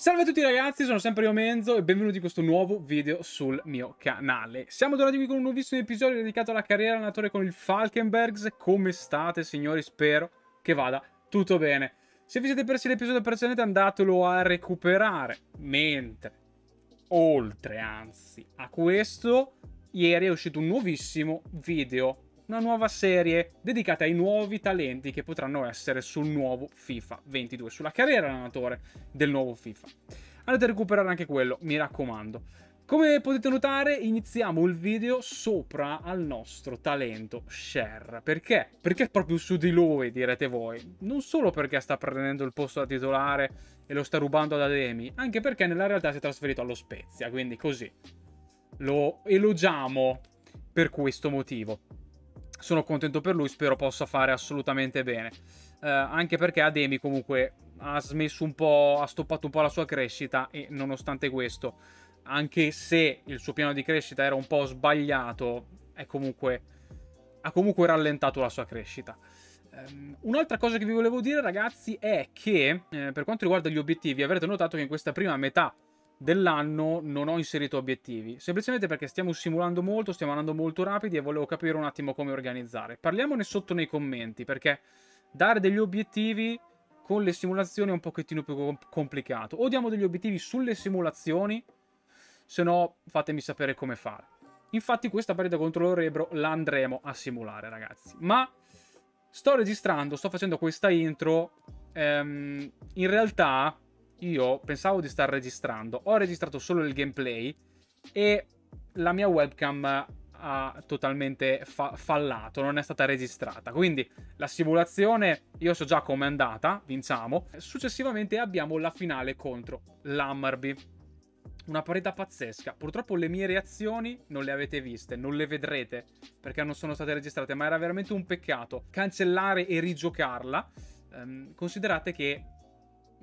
Salve a tutti ragazzi, sono sempre io Menzo e benvenuti in questo nuovo video sul mio canale. Siamo tornati qui con un nuovissimo episodio dedicato alla carriera allenatore con il Falkenbergs. Come state signori? Spero che vada tutto bene. Se vi siete persi l'episodio precedente andatelo a recuperare. Mentre, oltre anzi, a questo, ieri è uscito un nuovissimo video una nuova serie dedicata ai nuovi talenti che potranno essere sul nuovo FIFA 22, sulla carriera allenatore del nuovo FIFA. Andate a recuperare anche quello, mi raccomando. Come potete notare, iniziamo il video sopra al nostro talento Share. Perché? Perché è proprio su di lui, direte voi. Non solo perché sta prendendo il posto da titolare e lo sta rubando ad Ademi, anche perché nella realtà si è trasferito allo Spezia, quindi così. Lo elogiamo per questo motivo sono contento per lui, spero possa fare assolutamente bene. Eh, anche perché Ademi comunque ha smesso un po', ha stoppato un po' la sua crescita e nonostante questo, anche se il suo piano di crescita era un po' sbagliato, è comunque, ha comunque rallentato la sua crescita. Ehm, un'altra cosa che vi volevo dire ragazzi è che eh, per quanto riguarda gli obiettivi avrete notato che in questa prima metà dell'anno non ho inserito obiettivi, semplicemente perché stiamo simulando molto, stiamo andando molto rapidi e volevo capire un attimo come organizzare. Parliamone sotto nei commenti, perché dare degli obiettivi con le simulazioni è un pochettino più complicato. O diamo degli obiettivi sulle simulazioni, se no fatemi sapere come fare. Infatti questa partita contro l'Orebro la andremo a simulare, ragazzi. Ma sto registrando, sto facendo questa intro. Ehm, in realtà io pensavo di star registrando, ho registrato solo il gameplay e la mia webcam ha totalmente fa- fallato, non è stata registrata. Quindi la simulazione io so già com'è andata, vinciamo. Successivamente abbiamo la finale contro l'Hammerby. Una partita pazzesca. Purtroppo le mie reazioni non le avete viste, non le vedrete perché non sono state registrate, ma era veramente un peccato cancellare e rigiocarla. Ehm, considerate che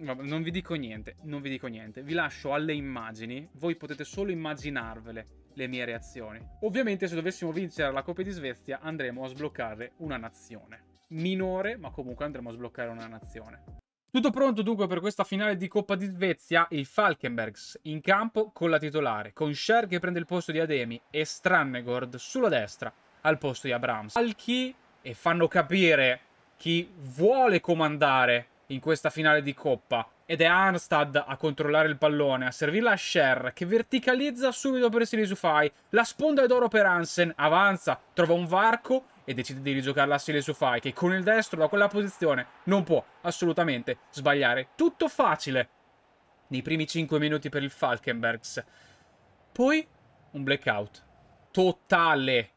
non vi dico niente, non vi dico niente. Vi lascio alle immagini, voi potete solo immaginarvele le mie reazioni. Ovviamente se dovessimo vincere la Coppa di Svezia andremo a sbloccare una nazione. Minore, ma comunque andremo a sbloccare una nazione. Tutto pronto dunque per questa finale di Coppa di Svezia, il Falkenbergs in campo con la titolare, con Scher che prende il posto di Ademi e Strannegord sulla destra al posto di Abrams. Al chi e fanno capire chi vuole comandare in questa finale di Coppa. Ed è Arnstad a controllare il pallone, a servirla a Scher, che verticalizza subito per Silisufai. La sponda è d'oro per Hansen, avanza, trova un varco e decide di rigiocarla a Silisufai, che con il destro da quella posizione non può assolutamente sbagliare. Tutto facile nei primi 5 minuti per il Falkenbergs. Poi un blackout. Totale.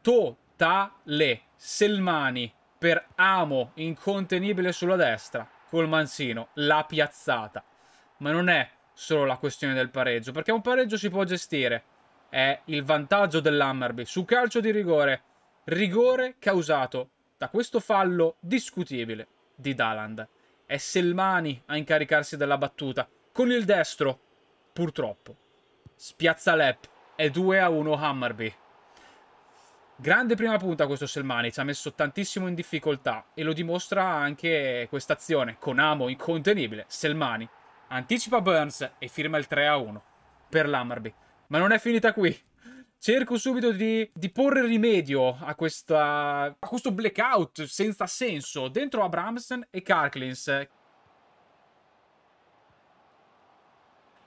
Totale. Selmani per amo incontenibile sulla destra col Mansino, l'ha piazzata. Ma non è solo la questione del pareggio, perché un pareggio si può gestire. È il vantaggio dell'Hammerby su calcio di rigore. Rigore causato da questo fallo discutibile di Daland. È Selmani a incaricarsi della battuta, con il destro, purtroppo. Spiazza Lepp, è 2 a 1 Hammerby. Grande prima punta questo Selmani, ci ha messo tantissimo in difficoltà e lo dimostra anche questa azione con amo incontenibile. Selmani anticipa Burns e firma il 3-1 per l'Amarby. Ma non è finita qui. Cerco subito di, di porre rimedio a, questa, a questo blackout senza senso dentro Abramsen e Karklins. Ed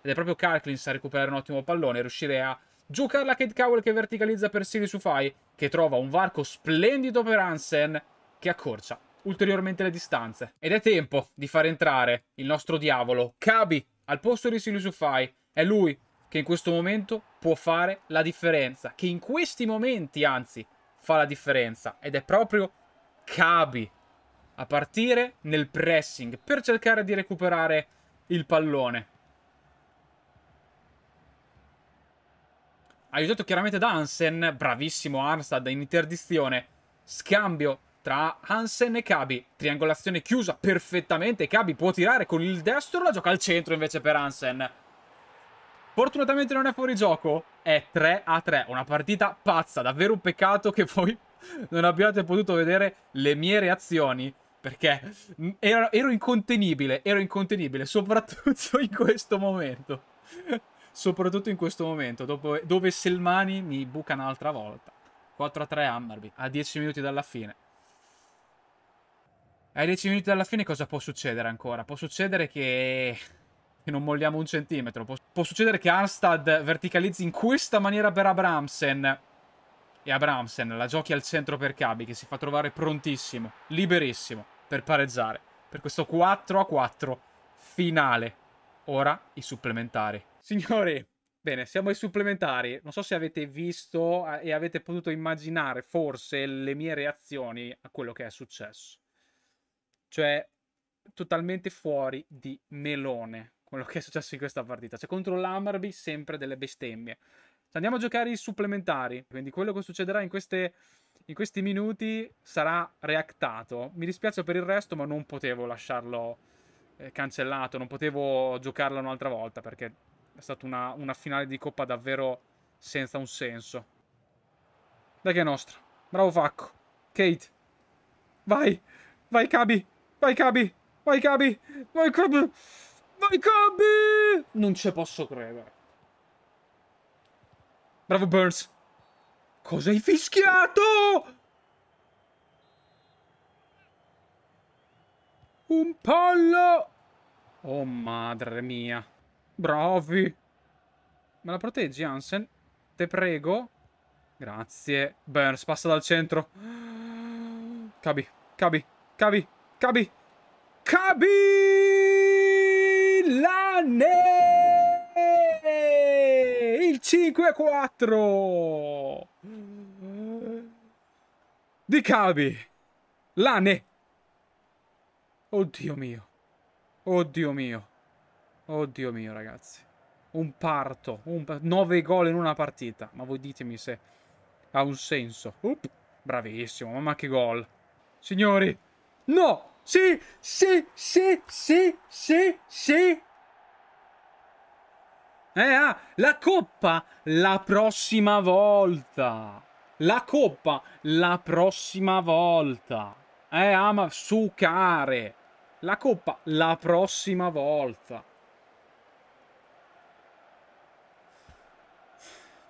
è proprio Karklins a recuperare un ottimo pallone e riuscire a Giù Carla Kate Cowell che verticalizza per Siri Sufai, che trova un varco splendido per Hansen, che accorcia ulteriormente le distanze. Ed è tempo di far entrare il nostro diavolo, Kabi, al posto di Siri Sufai. È lui che in questo momento può fare la differenza, che in questi momenti, anzi, fa la differenza. Ed è proprio Kabi a partire nel pressing per cercare di recuperare il pallone. aiutato chiaramente da Hansen, bravissimo Arnstad in interdizione, scambio tra Hansen e Cabi, triangolazione chiusa perfettamente, Cabi può tirare con il destro, la gioca al centro invece per Hansen. Fortunatamente non è fuori gioco, è 3 a 3, una partita pazza, davvero un peccato che voi non abbiate potuto vedere le mie reazioni perché ero, ero, incontenibile, ero incontenibile, soprattutto in questo momento soprattutto in questo momento, dopo, dove Selmani mi buca un'altra volta. 4-3 a Hammarby, a 10 minuti dalla fine. Ai 10 minuti dalla fine cosa può succedere ancora? Può succedere che... che non molliamo un centimetro. Può, può succedere che Arstad verticalizzi in questa maniera per Abramsen. E Abramsen la giochi al centro per Cabi, che si fa trovare prontissimo, liberissimo, per pareggiare. Per questo 4-4 a finale. Ora i supplementari. Signori, bene, siamo ai supplementari. Non so se avete visto eh, e avete potuto immaginare forse le mie reazioni a quello che è successo. Cioè, totalmente fuori di melone quello che è successo in questa partita. Cioè, contro l'Amarby sempre delle bestemmie. Se andiamo a giocare i supplementari, quindi quello che succederà in, queste, in questi minuti sarà reactato. Mi dispiace per il resto, ma non potevo lasciarlo eh, cancellato, non potevo giocarlo un'altra volta perché è stata una, una finale di coppa davvero senza un senso. Dai che è nostra. Bravo Facco. Kate. Vai. Vai Cabi. Vai Cabi. Vai Cabi. Vai Cabi. Vai Cabi. Non ci posso credere. Bravo Burns. Cosa hai fischiato? Un pollo. Oh madre mia. Bravi. Me la proteggi, Hansen? Te prego. Grazie. Burns passa dal centro. Cabi, cabi, cabi, cabi. Cabi! Lane! Il 5-4! Di Cabi. Lane. Oddio mio. Oddio mio. Oddio mio, ragazzi. Un parto. 9 gol in una partita. Ma voi ditemi se ha un senso. Up. Bravissimo, mamma che gol. Signori. No! Sì! Sì! Sì! Sì! Sì! Sì! Eh, ah, la coppa la prossima volta. La coppa la prossima volta. Eh, ama ah, su care. La coppa la prossima volta.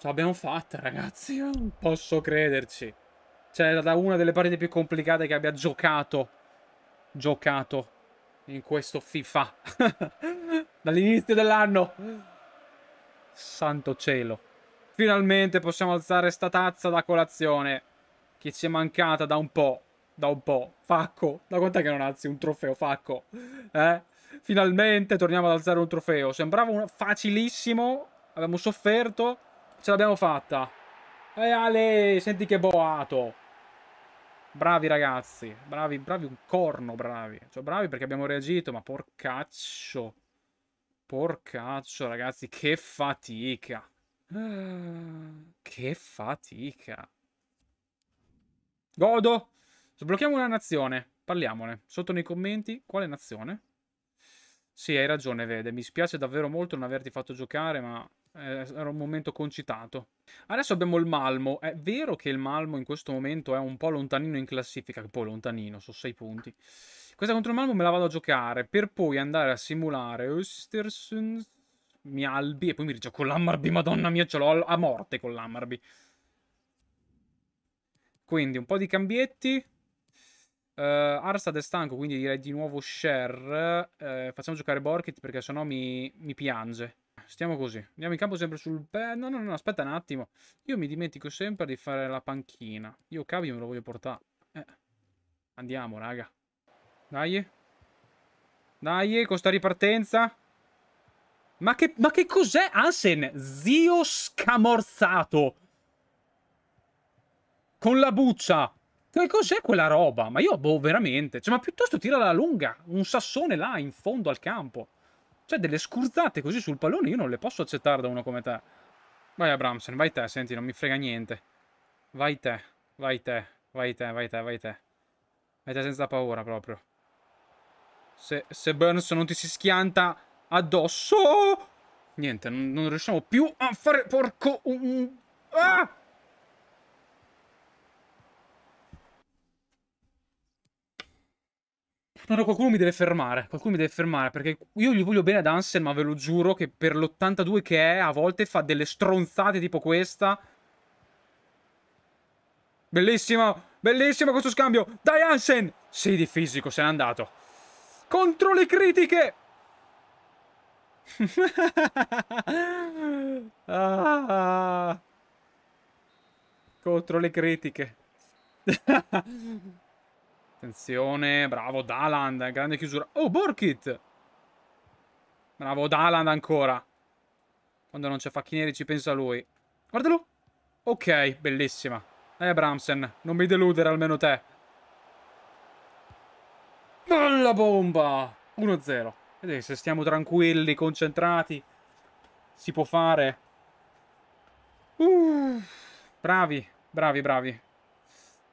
Ce l'abbiamo fatta, ragazzi. non posso crederci. Cioè, era da una delle partite più complicate che abbia giocato. Giocato. In questo FIFA. Dall'inizio dell'anno. Santo cielo. Finalmente possiamo alzare sta tazza da colazione. Che ci è mancata da un po'. Da un po'. Facco. Da quant'è che non alzi un trofeo, Facco? Eh? Finalmente torniamo ad alzare un trofeo. Sembrava un... facilissimo. Abbiamo sofferto ce l'abbiamo fatta. E eh, Ale, senti che boato. Bravi ragazzi, bravi, bravi un corno, bravi. Cioè bravi perché abbiamo reagito, ma porcaccio. Porcaccio, ragazzi, che fatica. Che fatica. Godo. Sblocchiamo una nazione. Parliamone. Sotto nei commenti, quale nazione? Sì, hai ragione, Vede. Mi spiace davvero molto non averti fatto giocare, ma eh, era un momento concitato. Adesso abbiamo il Malmo. È vero che il Malmo in questo momento è un po' lontanino in classifica, che poi lontanino, sono 6 punti. Questa contro il Malmo me la vado a giocare per poi andare a simulare Östersund, Mialbi e poi mi con l'Ammarby. Madonna mia, ce l'ho a morte con l'Ammarby. Quindi un po' di cambietti. Uh, Arstad è stanco, quindi direi di nuovo share. Uh, facciamo giocare Borkit perché sennò mi, mi piange stiamo così. Andiamo in campo sempre sul No, no, no, aspetta un attimo. Io mi dimentico sempre di fare la panchina. Io cavio me lo voglio portare. Eh. Andiamo, raga. Dai. Dai, con sta ripartenza. Ma che, ma che cos'è Hansen? Zio scamorzato. Con la buccia. Che cos'è quella roba? Ma io, boh, veramente. Cioè, ma piuttosto tira la lunga. Un sassone là, in fondo al campo. Cioè, delle scurzate così sul pallone io non le posso accettare da uno come te. Vai Abramsen, vai te, senti, non mi frega niente. Vai te, vai te, vai te, vai te, vai te. Vai te senza paura proprio. Se, se Burns non ti si schianta addosso... Niente, non, non riusciamo più a fare... Porco... Un... Ah! No, no, qualcuno mi deve fermare. Qualcuno mi deve fermare. Perché io gli voglio bene ad Ansel, ma ve lo giuro che per l'82 che è, a volte fa delle stronzate tipo questa. Bellissimo, bellissimo questo scambio. Dai Hansen! Sì, di fisico, se n'è andato. Contro le critiche! ah. Contro le critiche. Attenzione, bravo Daland, grande chiusura. Oh, Borkit! Bravo Daland ancora. Quando non c'è Facchineri ci pensa lui. Guardalo! Ok, bellissima. Dai Abramsen, non mi deludere almeno te. Bella bomba! 1-0. Vedete, se stiamo tranquilli, concentrati, si può fare. Uh, bravi, bravi, bravi.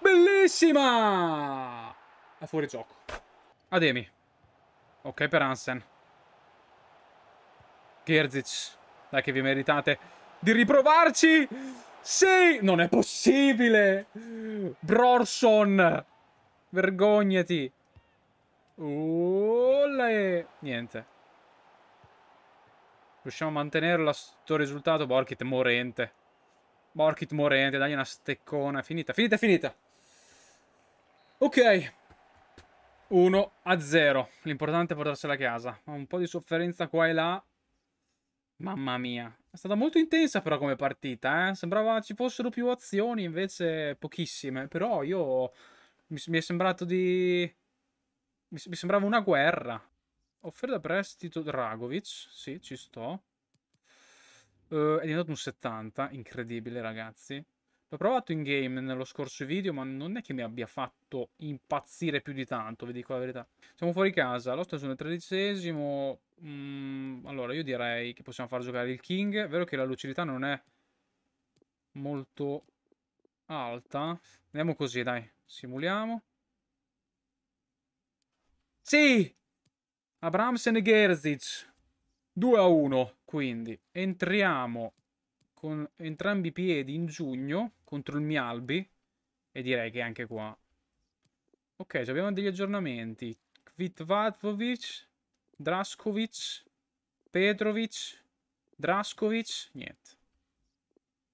Bellissima! È fuori gioco. Ademi. Ok per Hansen. Gerzic. Dai che vi meritate di riprovarci. Sì! Non è possibile! Brorson! Vergognati! Ulle. Niente. Riusciamo a mantenere sto risultato? Borkit morente. Borkit morente, dai una steccona. Finita, finita, finita! Ok. 1 a 0. L'importante è portarsela a casa. Ho un po' di sofferenza qua e là. Mamma mia. È stata molto intensa però come partita, eh? Sembrava ci fossero più azioni, invece pochissime. Però io... Mi, è sembrato di... Mi, mi sembrava una guerra. Offerta prestito Dragovic. Sì, ci sto. Uh, è diventato un 70. Incredibile, ragazzi. L'ho provato in game nello scorso video, ma non è che mi abbia fatto impazzire più di tanto, vi dico la verità. Siamo fuori casa, l'Osta è il tredicesimo. Mm, allora, io direi che possiamo far giocare il King. È vero che la lucidità non è molto alta. Andiamo così, dai. Simuliamo. Sì! Abramsen e Gerzic. 2 a 1, quindi entriamo con entrambi i piedi in giugno contro il Mialbi e direi che anche qua. Ok, abbiamo degli aggiornamenti. Kvitvatvovic, Draskovic, Petrovic, Draskovic, niente.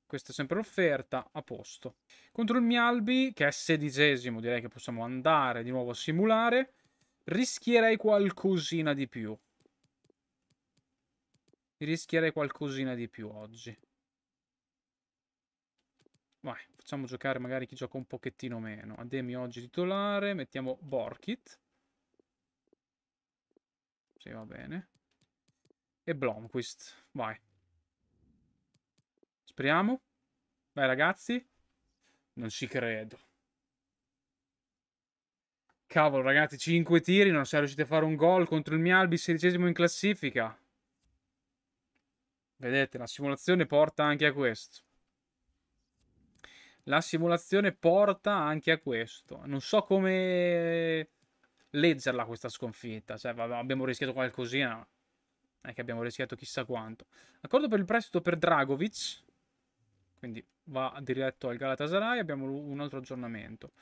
Questa è sempre l'offerta, a posto. Contro il Mialbi, che è sedicesimo, direi che possiamo andare di nuovo a simulare. Rischierei qualcosina di più. Rischierei qualcosina di più oggi. Vai, facciamo giocare magari chi gioca un pochettino meno. Ademi oggi titolare, mettiamo Borkit. Sì, va bene. E Blomquist, vai. Speriamo. Vai ragazzi. Non ci credo. Cavolo ragazzi, 5 tiri, non siamo riusciti a fare un gol contro il Mialbi, sedicesimo in classifica. Vedete, la simulazione porta anche a questo la simulazione porta anche a questo. Non so come leggerla questa sconfitta. Cioè, abbiamo rischiato qualcosina. è che abbiamo rischiato chissà quanto. Accordo per il prestito per Dragovic. Quindi va diretto al Galatasaray. Abbiamo un altro aggiornamento.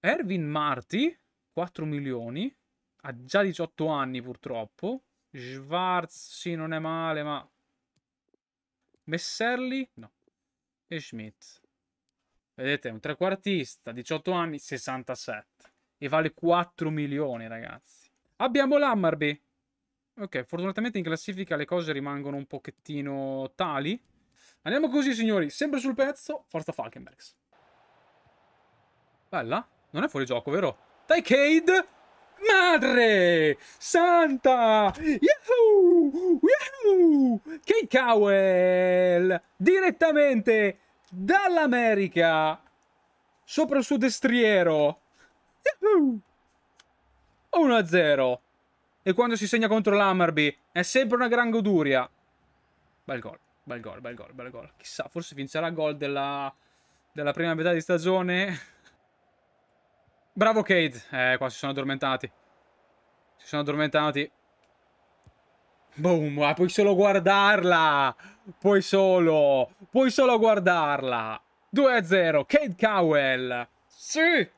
Erwin Marti, 4 milioni. Ha già 18 anni purtroppo. Schwarz, sì, non è male, ma... Messerli? No. E Schmidt. Vedete, un trequartista, 18 anni, 67. E vale 4 milioni, ragazzi. Abbiamo l'Hammarby. Ok, fortunatamente in classifica le cose rimangono un pochettino tali. Andiamo così, signori. Sempre sul pezzo, Forza Falkenbergs. Bella. Non è fuori gioco, vero? Tycade! Madre! Santa! Yahoo! Yahoo! Kate Cowell! Direttamente dall'America sopra il suo destriero. 1-0. E quando si segna contro l'Hammerby è sempre una gran goduria. Bel gol, bel gol, bel gol, bel gol. Chissà, forse vincerà il gol della, della prima metà di stagione. Bravo Cade. Eh, qua si sono addormentati. Si sono addormentati. Boom, ah, puoi solo guardarla. Puoi solo, puoi solo guardarla. 2-0, Kate Cowell. Sì.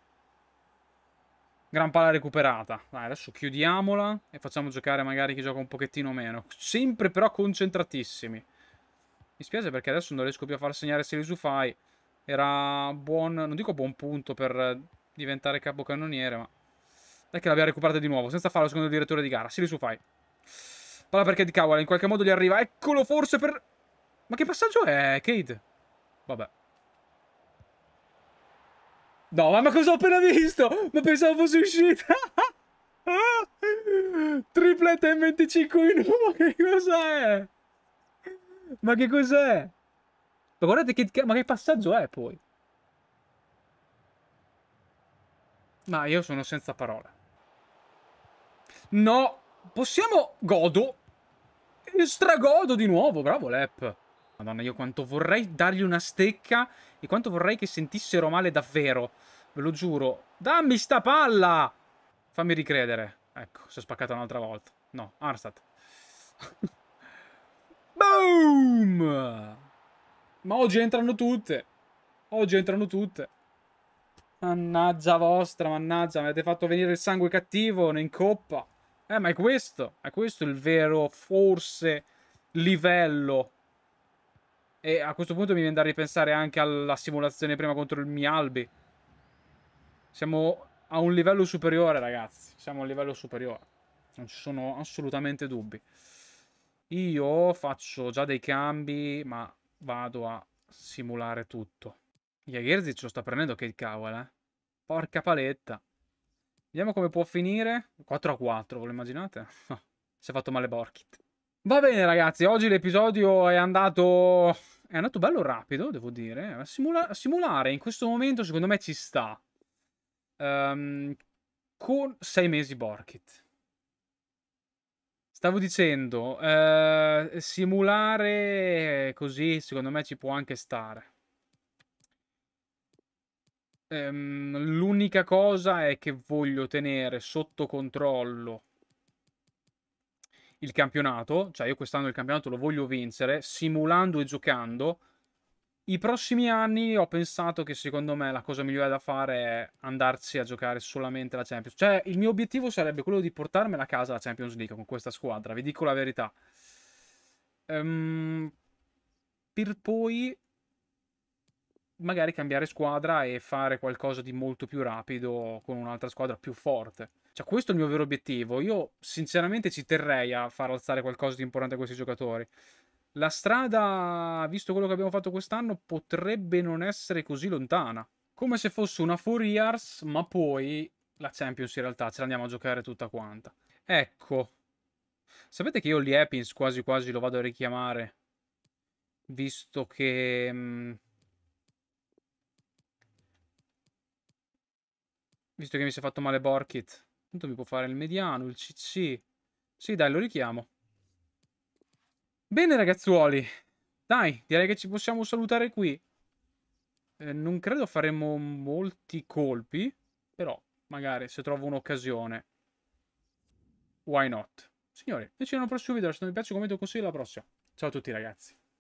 Gran palla recuperata. Dai, adesso chiudiamola e facciamo giocare magari chi gioca un pochettino meno. Sempre però concentratissimi. Mi spiace perché adesso non riesco più a far segnare Fai. Era buon, non dico buon punto per diventare capocannoniere, ma... Dai che l'abbiamo recuperata di nuovo, senza farlo secondo il direttore di gara. Selisufai. Palla perché di Cowell, in qualche modo gli arriva. Eccolo forse per... Ma che passaggio è, Kate? Vabbè. No, ma cosa ho appena visto? Ma pensavo fosse uscita. Tripletta in 25 in Ma che cos'è? Ma che cos'è? Ma guardate che, ma che passaggio è poi? Ma io sono senza parole. No, possiamo... Godo. Stragodo di nuovo, bravo Lep. Madonna, io quanto vorrei dargli una stecca e quanto vorrei che sentissero male davvero. Ve lo giuro. Dammi sta palla! Fammi ricredere. Ecco, si è spaccata un'altra volta. No, Arnstat. Boom! Ma oggi entrano tutte. Oggi entrano tutte. Mannaggia vostra, mannaggia, mi avete fatto venire il sangue cattivo in coppa. Eh, ma è questo, è questo il vero, forse, livello e a questo punto mi viene da ripensare anche alla simulazione prima contro il Mialbi. Siamo a un livello superiore, ragazzi. Siamo a un livello superiore. Non ci sono assolutamente dubbi. Io faccio già dei cambi, ma vado a simulare tutto. Jagerzi ce lo sta prendendo che il cavolo, eh. Porca paletta. Vediamo come può finire. 4 a 4, ve lo immaginate? si è fatto male Borkit. Va bene ragazzi, oggi l'episodio è andato è andato bello rapido, devo dire. Simula simulare in questo momento, secondo me, ci sta. Um, con 6 mesi Borkit. Stavo dicendo, eh, simulare così, secondo me, ci può anche stare. Um, L'unica cosa è che voglio tenere sotto controllo il campionato, cioè io quest'anno il campionato lo voglio vincere, simulando e giocando. I prossimi anni ho pensato che secondo me la cosa migliore da fare è andarsi a giocare solamente la Champions. Cioè, il mio obiettivo sarebbe quello di portarmela a casa la Champions League con questa squadra, vi dico la verità. Um, per poi magari cambiare squadra e fare qualcosa di molto più rapido con un'altra squadra più forte. Cioè, questo è il mio vero obiettivo. Io sinceramente ci terrei a far alzare qualcosa di importante a questi giocatori. La strada, visto quello che abbiamo fatto quest'anno, potrebbe non essere così lontana. Come se fosse una 4 years, ma poi la Champions in realtà ce l'andiamo a giocare tutta quanta. Ecco. Sapete che io gli Epins quasi quasi lo vado a richiamare, visto che... Mm, visto che mi si è fatto male Borkit. Tanto mi può fare il mediano, il CC. Sì, dai, lo richiamo. Bene, ragazzuoli. Dai, direi che ci possiamo salutare qui. Eh, non credo faremo molti colpi, però magari se trovo un'occasione. Why not? Signori, ci vediamo al prossimo video. Se non vi piace, commento e consiglio alla prossima. Ciao a tutti, ragazzi.